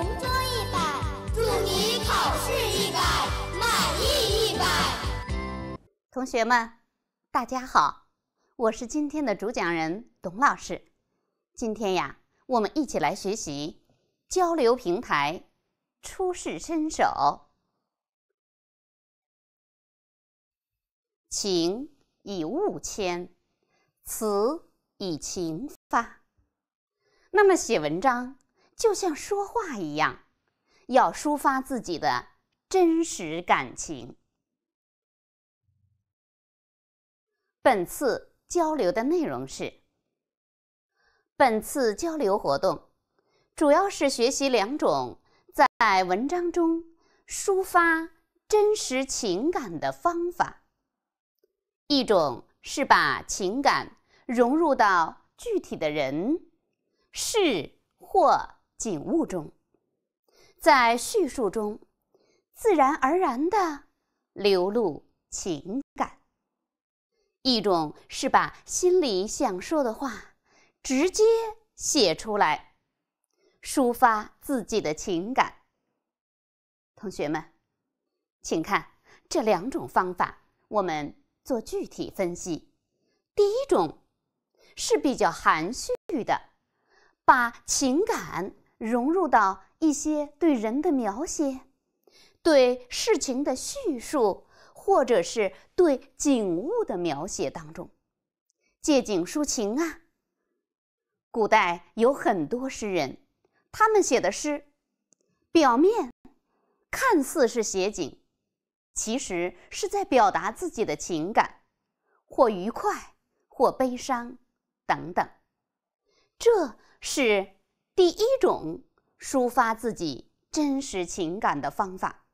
同桌一百，祝你考试一百，满意一百。同学们，大家好，我是今天的主讲人董老师。今天呀，我们一起来学习交流平台，出试身手。情以物迁，词以情发。那么写文章。就像说话一样，要抒发自己的真实感情。本次交流的内容是，本次交流活动主要是学习两种在文章中抒发真实情感的方法，一种是把情感融入到具体的人、事或。景物中，在叙述中自然而然的流露情感。一种是把心里想说的话直接写出来，抒发自己的情感。同学们，请看这两种方法，我们做具体分析。第一种是比较含蓄的，把情感。融入到一些对人的描写、对事情的叙述，或者是对景物的描写当中，借景抒情啊。古代有很多诗人，他们写的诗，表面看似是写景，其实是在表达自己的情感，或愉快，或悲伤，等等。这是。第一种，抒发自己真实情感的方法；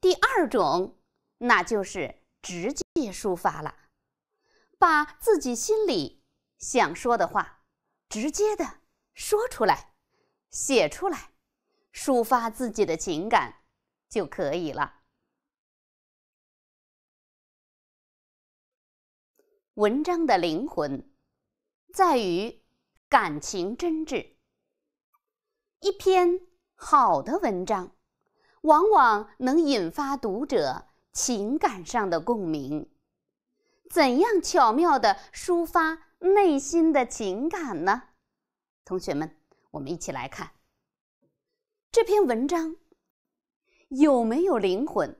第二种，那就是直接抒发了，把自己心里想说的话直接的说出来、写出来，抒发自己的情感就可以了。文章的灵魂在于感情真挚。一篇好的文章，往往能引发读者情感上的共鸣。怎样巧妙的抒发内心的情感呢？同学们，我们一起来看这篇文章有没有灵魂，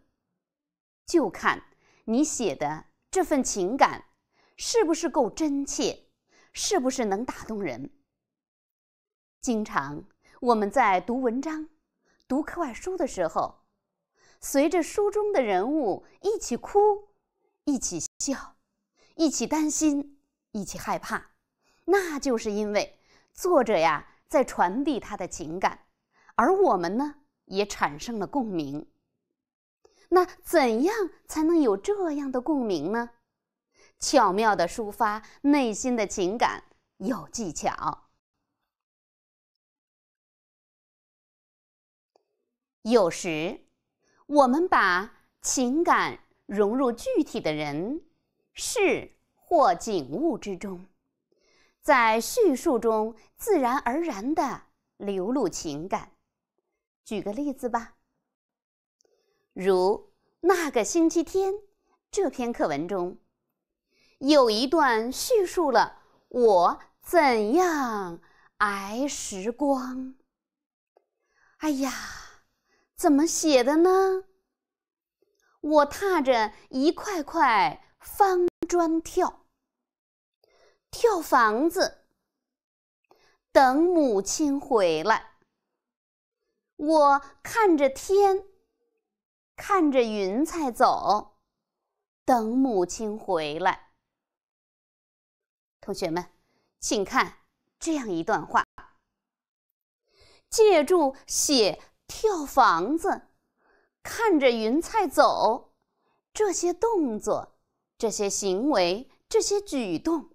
就看你写的这份情感是不是够真切，是不是能打动人。经常。我们在读文章、读课外书的时候，随着书中的人物一起哭，一起笑，一起担心，一起害怕，那就是因为作者呀在传递他的情感，而我们呢也产生了共鸣。那怎样才能有这样的共鸣呢？巧妙的抒发内心的情感有技巧。有时，我们把情感融入具体的人、事或景物之中，在叙述中自然而然地流露情感。举个例子吧，如《那个星期天》这篇课文中，有一段叙述了我怎样挨时光。哎呀！怎么写的呢？我踏着一块块方砖跳，跳房子，等母亲回来。我看着天，看着云彩走，等母亲回来。同学们，请看这样一段话，借助写。跳房子，看着云彩走，这些动作、这些行为、这些举动，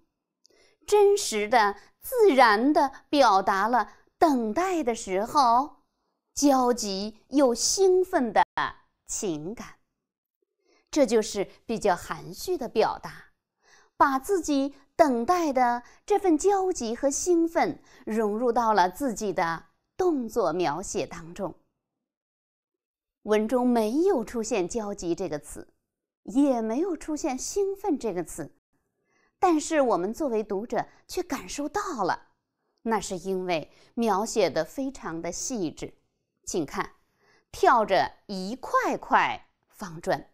真实的、自然的表达了等待的时候焦急又兴奋的情感。这就是比较含蓄的表达，把自己等待的这份焦急和兴奋融入到了自己的动作描写当中。文中没有出现“焦急”这个词，也没有出现“兴奋”这个词，但是我们作为读者却感受到了，那是因为描写的非常的细致。请看，跳着一块块方砖，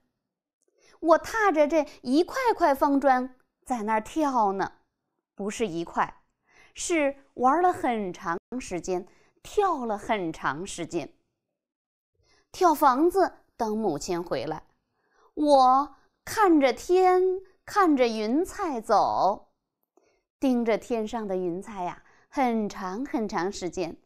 我踏着这一块块方砖在那儿跳呢，不是一块，是玩了很长时间，跳了很长时间。跳房子，等母亲回来。我看着天，看着云彩走，盯着天上的云彩呀，很长很长时间。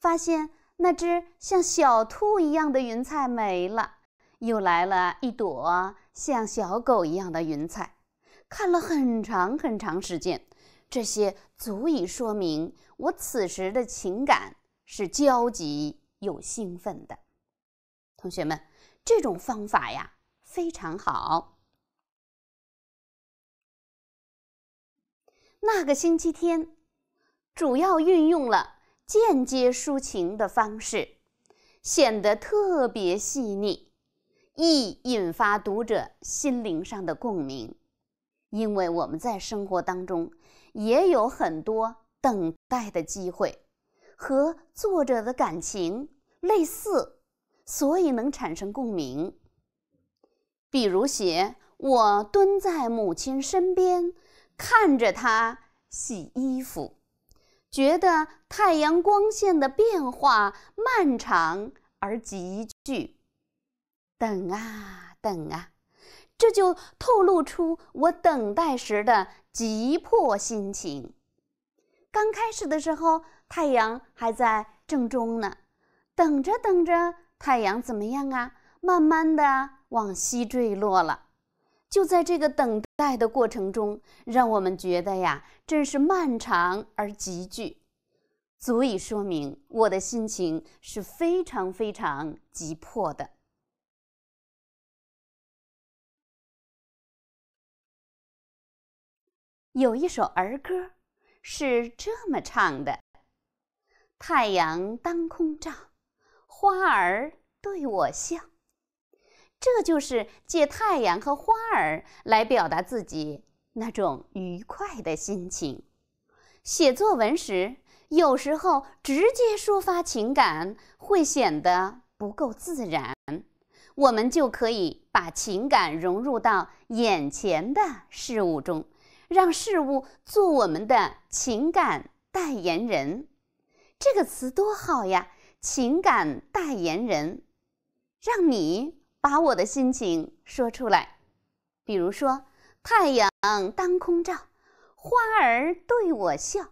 发现那只像小兔一样的云彩没了，又来了一朵像小狗一样的云彩。看了很长很长时间，这些足以说明我此时的情感是焦急又兴奋的。同学们，这种方法呀非常好。那个星期天，主要运用了间接抒情的方式，显得特别细腻，易引发读者心灵上的共鸣。因为我们在生活当中也有很多等待的机会，和作者的感情类似。所以能产生共鸣。比如写“我蹲在母亲身边，看着她洗衣服，觉得太阳光线的变化漫长而急剧，等啊等啊”，这就透露出我等待时的急迫心情。刚开始的时候，太阳还在正中呢，等着等着。太阳怎么样啊？慢慢的往西坠落了。就在这个等待的过程中，让我们觉得呀，真是漫长而急剧，足以说明我的心情是非常非常急迫的。有一首儿歌是这么唱的：“太阳当空照。”花儿对我笑，这就是借太阳和花儿来表达自己那种愉快的心情。写作文时，有时候直接抒发情感会显得不够自然，我们就可以把情感融入到眼前的事物中，让事物做我们的情感代言人。这个词多好呀！情感代言人，让你把我的心情说出来。比如说，太阳当空照，花儿对我笑。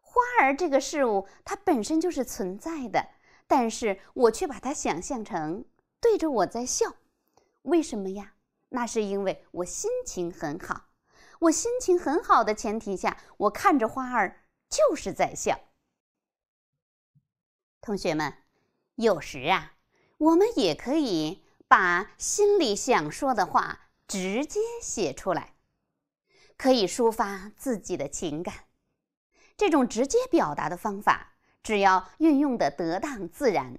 花儿这个事物，它本身就是存在的，但是我却把它想象成对着我在笑。为什么呀？那是因为我心情很好。我心情很好的前提下，我看着花儿就是在笑。同学们，有时啊，我们也可以把心里想说的话直接写出来，可以抒发自己的情感。这种直接表达的方法，只要运用的得当自然，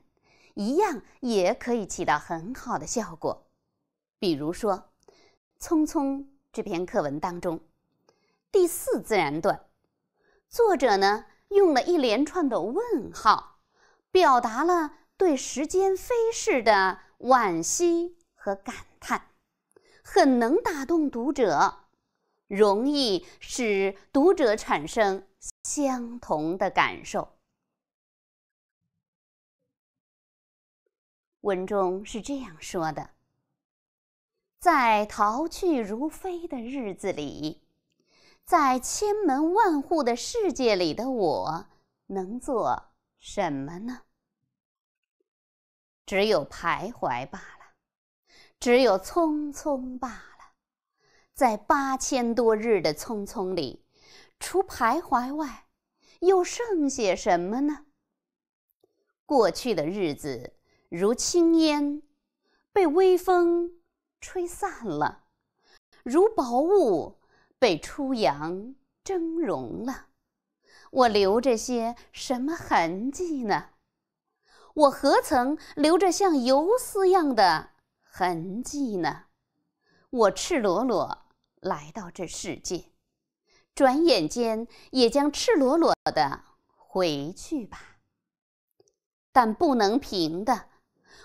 一样也可以起到很好的效果。比如说，《匆匆》这篇课文当中，第四自然段，作者呢用了一连串的问号。表达了对时间飞逝的惋惜和感叹，很能打动读者，容易使读者产生相同的感受。文中是这样说的：“在逃去如飞的日子里，在千门万户的世界里的我，能做。”什么呢？只有徘徊罢了，只有匆匆罢了。在八千多日的匆匆里，除徘徊外，又剩些什么呢？过去的日子如轻烟，被微风吹散了；如薄雾，被初阳蒸融了。我留着些什么痕迹呢？我何曾留着像游丝样的痕迹呢？我赤裸裸来到这世界，转眼间也将赤裸裸的回去吧。但不能平的，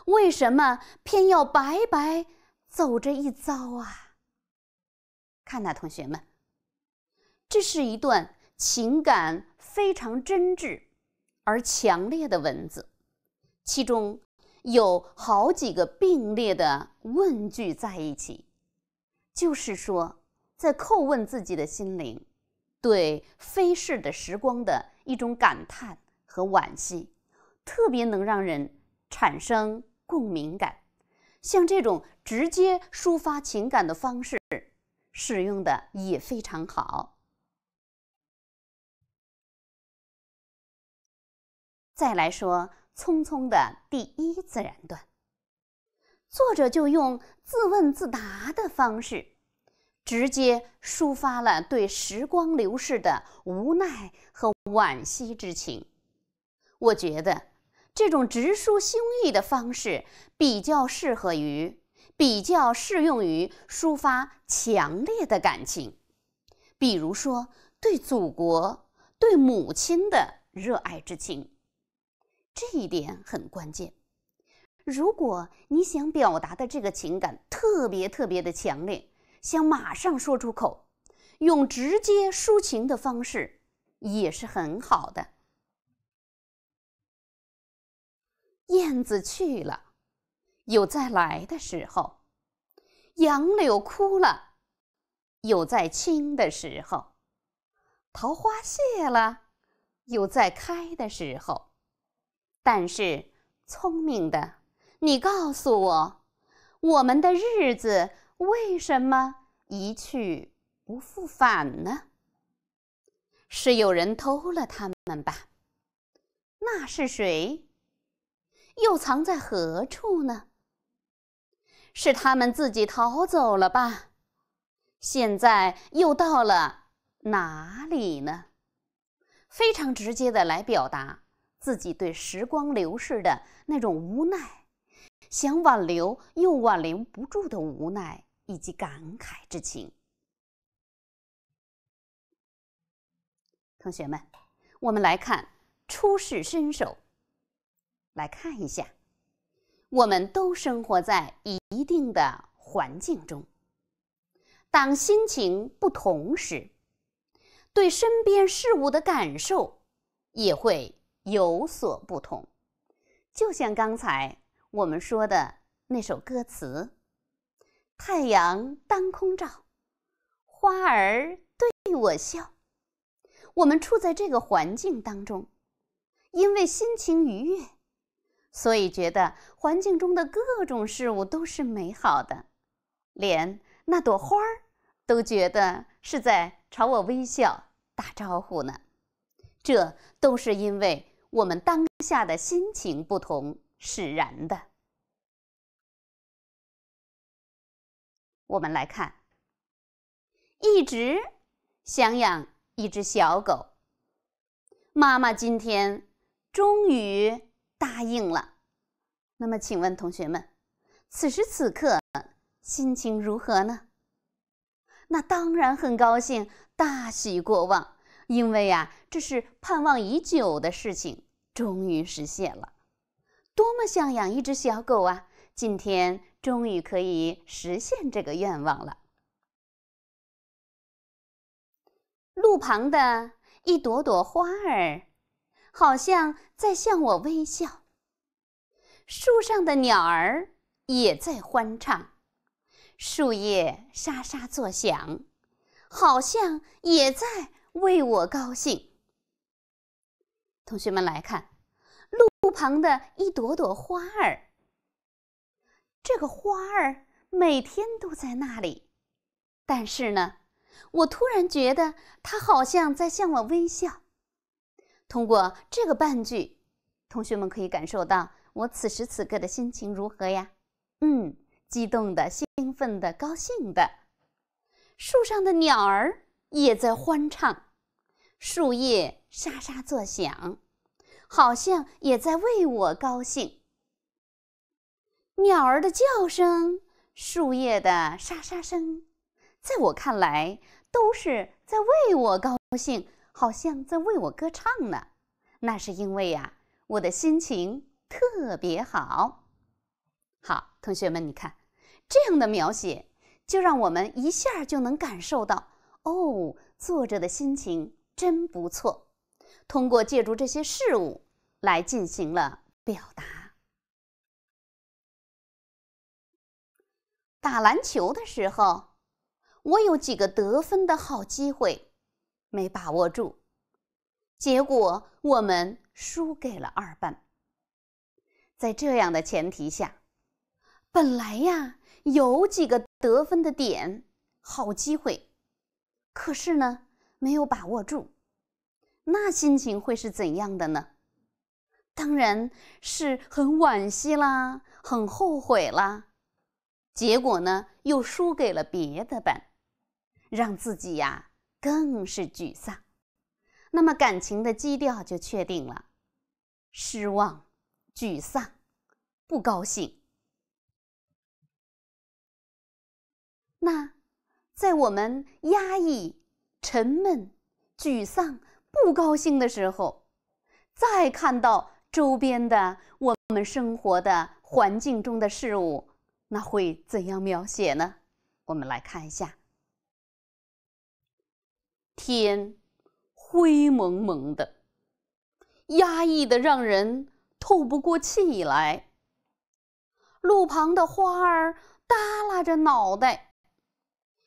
为什么偏要白白走这一遭啊？看呐，同学们，这是一段。情感非常真挚而强烈的文字，其中有好几个并列的问句在一起，就是说在叩问自己的心灵，对飞逝的时光的一种感叹和惋惜，特别能让人产生共鸣感。像这种直接抒发情感的方式，使用的也非常好。再来说《匆匆》的第一自然段，作者就用自问自答的方式，直接抒发了对时光流逝的无奈和惋惜之情。我觉得这种直抒胸臆的方式比较适合于、比较适用于抒发强烈的感情，比如说对祖国、对母亲的热爱之情。这一点很关键。如果你想表达的这个情感特别特别的强烈，想马上说出口，用直接抒情的方式也是很好的。燕子去了，有再来的时候；杨柳枯了，有再青的时候；桃花谢了，有再开的时候。但是，聪明的，你告诉我，我们的日子为什么一去不复返呢？是有人偷了他们吧？那是谁？又藏在何处呢？是他们自己逃走了吧？现在又到了哪里呢？非常直接的来表达。自己对时光流逝的那种无奈，想挽留又挽留不住的无奈，以及感慨之情。同学们，我们来看初试身手，来看一下。我们都生活在一定的环境中，当心情不同时，对身边事物的感受也会。有所不同，就像刚才我们说的那首歌词：“太阳当空照，花儿对我笑。”我们处在这个环境当中，因为心情愉悦，所以觉得环境中的各种事物都是美好的，连那朵花儿都觉得是在朝我微笑打招呼呢。这都是因为。我们当下的心情不同使然的。我们来看，一直想养一只小狗，妈妈今天终于答应了。那么，请问同学们，此时此刻心情如何呢？那当然很高兴，大喜过望，因为呀，这是盼望已久的事情。终于实现了，多么像养一只小狗啊！今天终于可以实现这个愿望了。路旁的一朵朵花儿，好像在向我微笑；树上的鸟儿也在欢唱，树叶沙沙作响，好像也在为我高兴。同学们来看，路旁的一朵朵花儿，这个花儿每天都在那里，但是呢，我突然觉得它好像在向我微笑。通过这个半句，同学们可以感受到我此时此刻的心情如何呀？嗯，激动的、兴奋的、高兴的。树上的鸟儿也在欢唱。树叶沙沙作响，好像也在为我高兴。鸟儿的叫声，树叶的沙沙声，在我看来都是在为我高兴，好像在为我歌唱呢。那是因为呀，我的心情特别好。好，同学们，你看，这样的描写就让我们一下就能感受到哦，作者的心情。真不错，通过借助这些事物来进行了表达。打篮球的时候，我有几个得分的好机会，没把握住，结果我们输给了二班。在这样的前提下，本来呀有几个得分的点，好机会，可是呢。没有把握住，那心情会是怎样的呢？当然是很惋惜啦，很后悔啦。结果呢，又输给了别的班，让自己呀更是沮丧。那么感情的基调就确定了：失望、沮丧、不高兴。那在我们压抑。沉闷、沮丧、不高兴的时候，再看到周边的我们生活的环境中的事物，那会怎样描写呢？我们来看一下：天灰蒙蒙的，压抑的让人透不过气来。路旁的花儿耷拉着脑袋，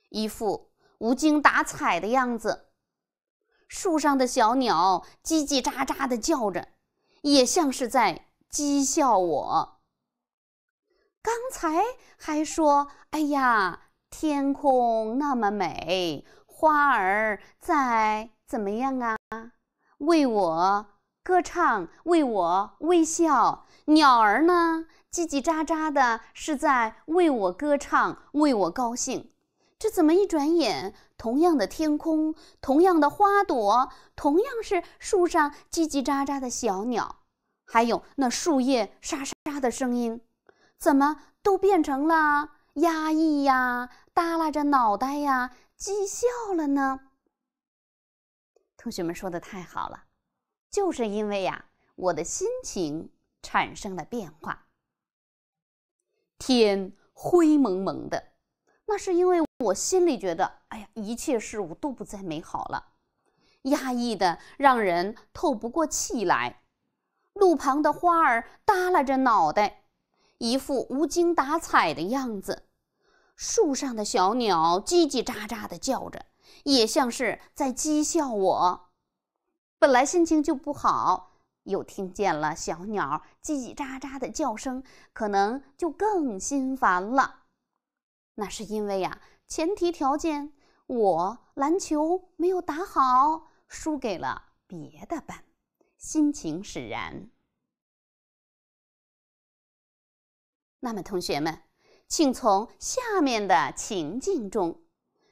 一副……无精打采的样子，树上的小鸟叽叽喳喳的叫着，也像是在讥笑我。刚才还说：“哎呀，天空那么美，花儿在怎么样啊？为我歌唱，为我微笑。”鸟儿呢，叽叽喳喳的，是在为我歌唱，为我高兴。这怎么一转眼，同样的天空，同样的花朵，同样是树上叽叽喳喳的小鸟，还有那树叶沙沙沙的声音，怎么都变成了压抑呀、耷拉着脑袋呀、讥笑了呢？同学们说的太好了，就是因为呀，我的心情产生了变化。天灰蒙蒙的，那是因为。我心里觉得，哎呀，一切事物都不再美好了，压抑的让人透不过气来。路旁的花儿耷拉着脑袋，一副无精打采的样子。树上的小鸟叽叽喳喳地叫着，也像是在讥笑我。本来心情就不好，又听见了小鸟叽叽喳喳的叫声，可能就更心烦了。那是因为呀。前提条件，我篮球没有打好，输给了别的班，心情使然。那么，同学们，请从下面的情境中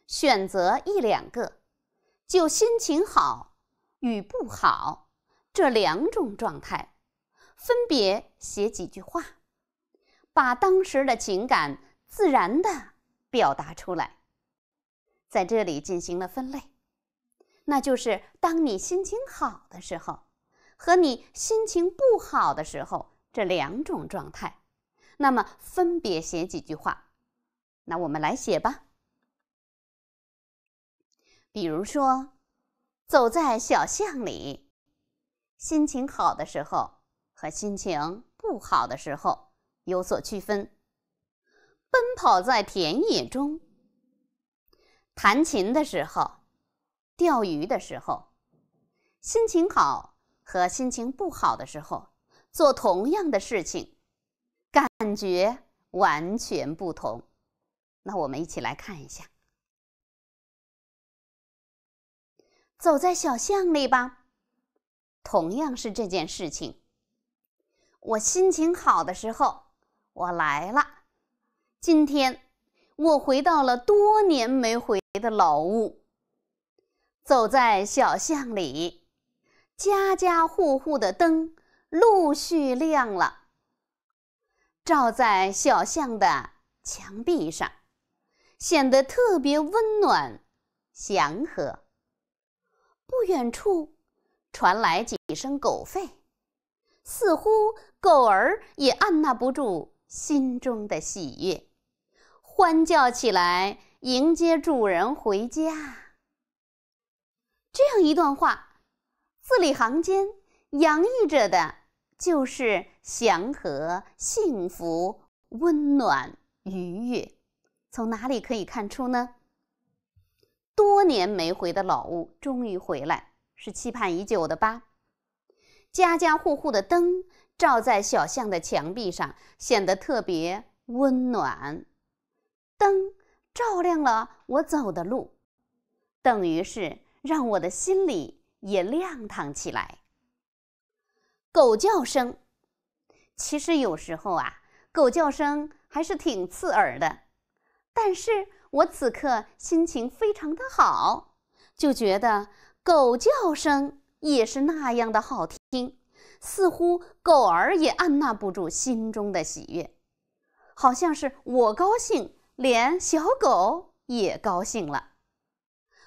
选择一两个，就心情好与不好这两种状态，分别写几句话，把当时的情感自然的。表达出来，在这里进行了分类，那就是当你心情好的时候和你心情不好的时候这两种状态，那么分别写几句话。那我们来写吧。比如说，走在小巷里，心情好的时候和心情不好的时候有所区分。奔跑在田野中，弹琴的时候，钓鱼的时候，心情好和心情不好的时候做同样的事情，感觉完全不同。那我们一起来看一下，走在小巷里吧。同样是这件事情，我心情好的时候，我来了。今天，我回到了多年没回的老屋。走在小巷里，家家户户的灯陆续亮了，照在小巷的墙壁上，显得特别温暖、祥和。不远处传来几声狗吠，似乎狗儿也按捺不住心中的喜悦。欢叫起来，迎接主人回家。这样一段话，字里行间洋溢着的就是祥和、幸福、温暖、愉悦。从哪里可以看出呢？多年没回的老屋终于回来，是期盼已久的吧？家家户户的灯照在小巷的墙壁上，显得特别温暖。灯照亮了我走的路，等于是让我的心里也亮堂起来。狗叫声，其实有时候啊，狗叫声还是挺刺耳的。但是我此刻心情非常的好，就觉得狗叫声也是那样的好听，似乎狗儿也按捺不住心中的喜悦，好像是我高兴。连小狗也高兴了，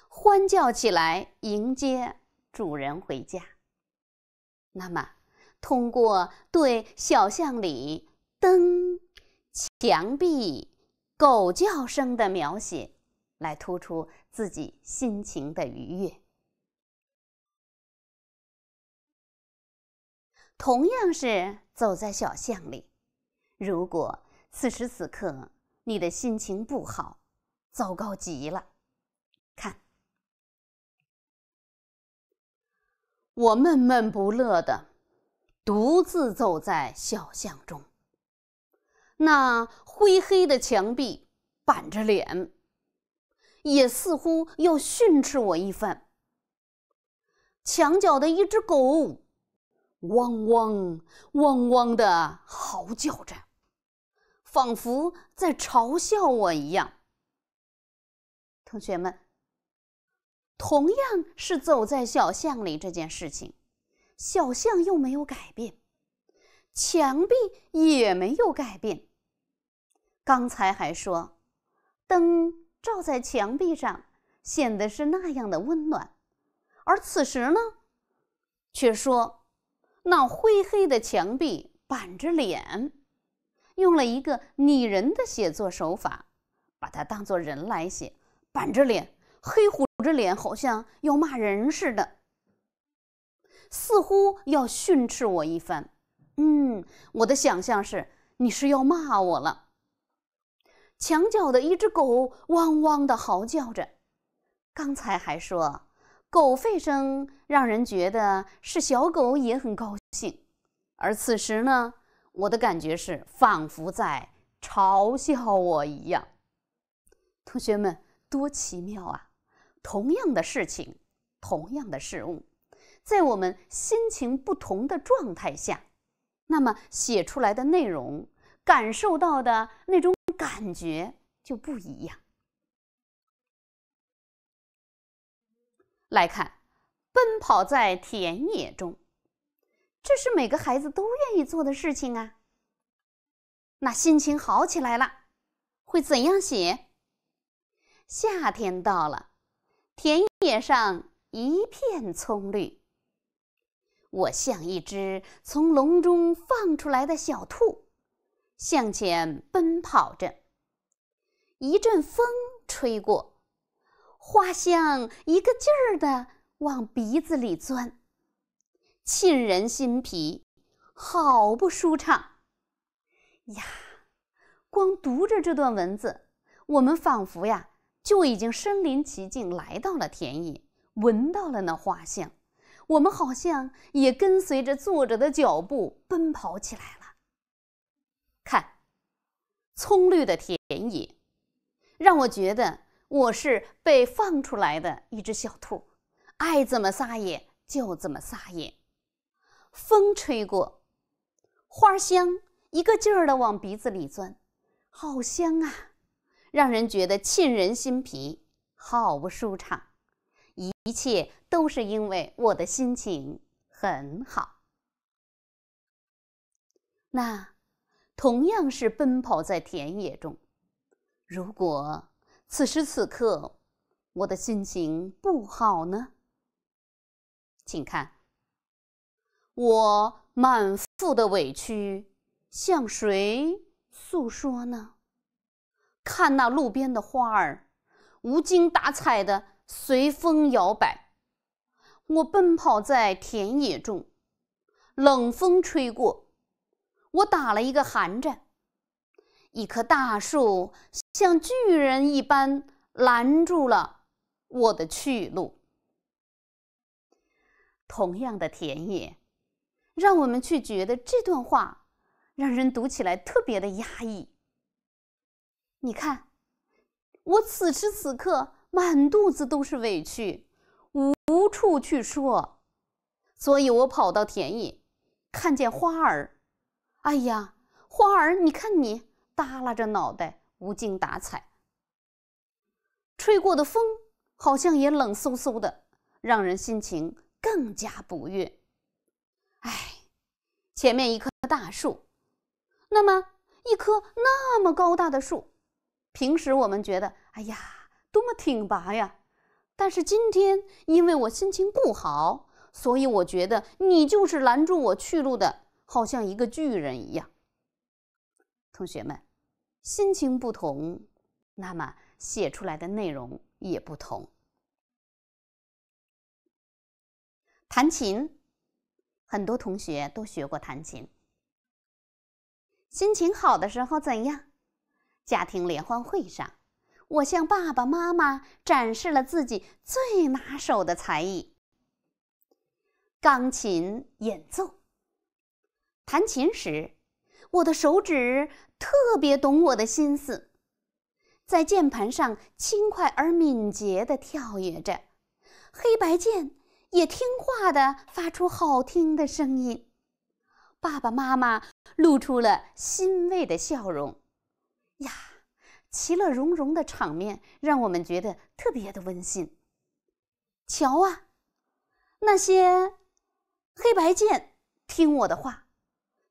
欢叫起来迎接主人回家。那么，通过对小巷里灯、墙壁、狗叫声的描写，来突出自己心情的愉悦。同样是走在小巷里，如果此时此刻，你的心情不好，糟糕极了。看，我闷闷不乐的，独自走在小巷中，那灰黑的墙壁板着脸，也似乎要训斥我一番。墙角的一只狗，汪汪汪汪的嚎叫着。仿佛在嘲笑我一样。同学们，同样是走在小巷里这件事情，小巷又没有改变，墙壁也没有改变。刚才还说灯照在墙壁上显得是那样的温暖，而此时呢，却说那灰黑的墙壁板着脸。用了一个拟人的写作手法，把它当做人来写，板着脸，黑虎着脸，好像要骂人似的，似乎要训斥我一番。嗯，我的想象是你是要骂我了。墙角的一只狗汪汪的嚎叫着，刚才还说狗吠声让人觉得是小狗也很高兴，而此时呢？我的感觉是，仿佛在嘲笑我一样。同学们，多奇妙啊！同样的事情，同样的事物，在我们心情不同的状态下，那么写出来的内容，感受到的那种感觉就不一样。来看，奔跑在田野中。这是每个孩子都愿意做的事情啊。那心情好起来了，会怎样写？夏天到了，田野上一片葱绿。我像一只从笼中放出来的小兔，向前奔跑着。一阵风吹过，花香一个劲儿的往鼻子里钻。沁人心脾，好不舒畅呀！光读着这段文字，我们仿佛呀就已经身临其境，来到了田野，闻到了那花香。我们好像也跟随着作者的脚步奔跑起来了。看，葱绿的田野，让我觉得我是被放出来的一只小兔，爱怎么撒野就怎么撒野。风吹过，花香一个劲儿的往鼻子里钻，好香啊，让人觉得沁人心脾，好不舒畅。一切都是因为我的心情很好。那同样是奔跑在田野中，如果此时此刻我的心情不好呢？请看。我满腹的委屈，向谁诉说呢？看那路边的花儿，无精打采的随风摇摆。我奔跑在田野中，冷风吹过，我打了一个寒颤。一棵大树像巨人一般拦住了我的去路。同样的田野。让我们去觉得这段话让人读起来特别的压抑。你看，我此时此刻满肚子都是委屈，无处去说，所以我跑到田野，看见花儿，哎呀，花儿，你看你耷拉着脑袋，无精打采，吹过的风好像也冷飕飕的，让人心情更加不悦。前面一棵大树，那么一棵那么高大的树，平时我们觉得，哎呀，多么挺拔呀！但是今天因为我心情不好，所以我觉得你就是拦住我去路的，好像一个巨人一样。同学们，心情不同，那么写出来的内容也不同。弹琴。很多同学都学过弹琴。心情好的时候怎样？家庭联欢会上，我向爸爸妈妈展示了自己最拿手的才艺——钢琴演奏。弹琴时，我的手指特别懂我的心思，在键盘上轻快而敏捷地跳跃着，黑白键。也听话的发出好听的声音，爸爸妈妈露出了欣慰的笑容。呀，其乐融融的场面让我们觉得特别的温馨。瞧啊，那些黑白键听我的话，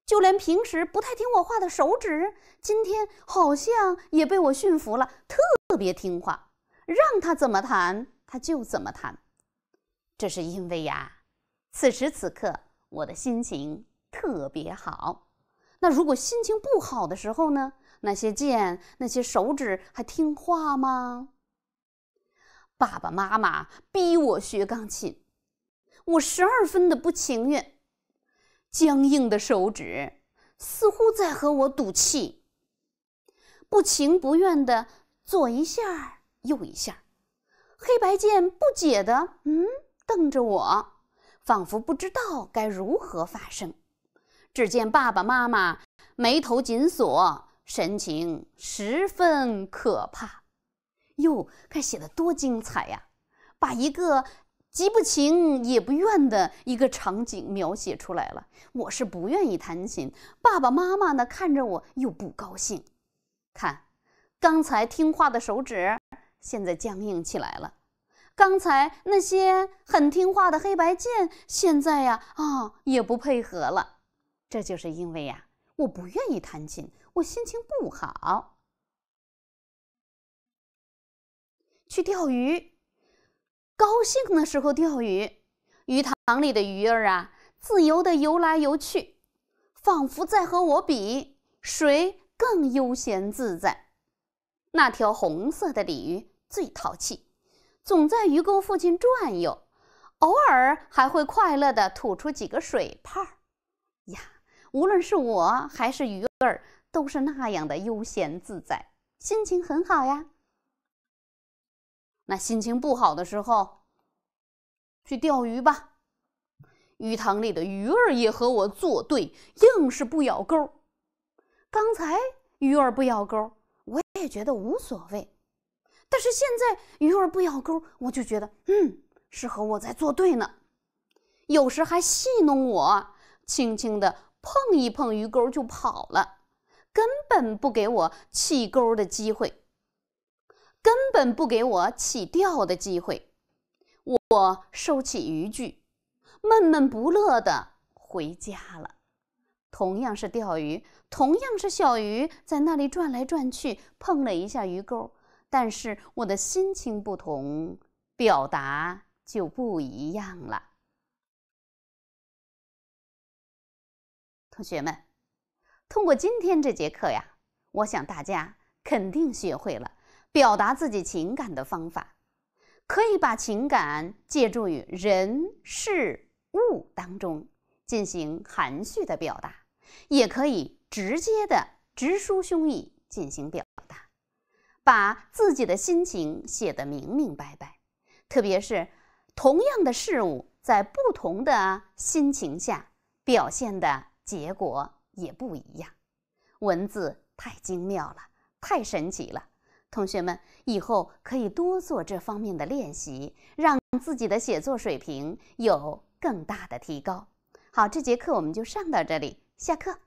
就连平时不太听我话的手指，今天好像也被我驯服了，特别听话，让它怎么弹，它就怎么弹。这是因为呀，此时此刻我的心情特别好。那如果心情不好的时候呢？那些键，那些手指还听话吗？爸爸妈妈逼我学钢琴，我十二分的不情愿。僵硬的手指似乎在和我赌气，不情不愿的左一下右一下黑白键不解的，嗯。瞪着我，仿佛不知道该如何发声。只见爸爸妈妈眉头紧锁，神情十分可怕。哟，看写得多精彩呀！把一个极不情也不愿的一个场景描写出来了。我是不愿意弹琴，爸爸妈妈呢看着我又不高兴。看，刚才听话的手指现在僵硬起来了。刚才那些很听话的黑白剑，现在呀啊也不配合了。这就是因为呀，我不愿意弹琴，我心情不好。去钓鱼，高兴的时候钓鱼，鱼塘里的鱼儿啊，自由的游来游去，仿佛在和我比谁更悠闲自在。那条红色的鲤鱼最淘气。总在鱼钩附近转悠，偶尔还会快乐的吐出几个水泡呀，无论是我还是鱼儿，都是那样的悠闲自在，心情很好呀。那心情不好的时候，去钓鱼吧。鱼塘里的鱼儿也和我作对，硬是不咬钩。刚才鱼儿不咬钩，我也觉得无所谓。但是现在鱼儿不咬钩，我就觉得嗯是和我在作对呢，有时还戏弄我，轻轻地碰一碰鱼钩就跑了，根本不给我弃钩的机会，根本不给我起钓的机会，我收起渔具，闷闷不乐的回家了。同样是钓鱼，同样是小鱼在那里转来转去，碰了一下鱼钩。但是我的心情不同，表达就不一样了。同学们，通过今天这节课呀，我想大家肯定学会了表达自己情感的方法，可以把情感借助于人事物当中进行含蓄的表达，也可以直接的直抒胸臆进行表达。把自己的心情写得明明白白，特别是同样的事物，在不同的心情下表现的结果也不一样。文字太精妙了，太神奇了。同学们以后可以多做这方面的练习，让自己的写作水平有更大的提高。好，这节课我们就上到这里，下课。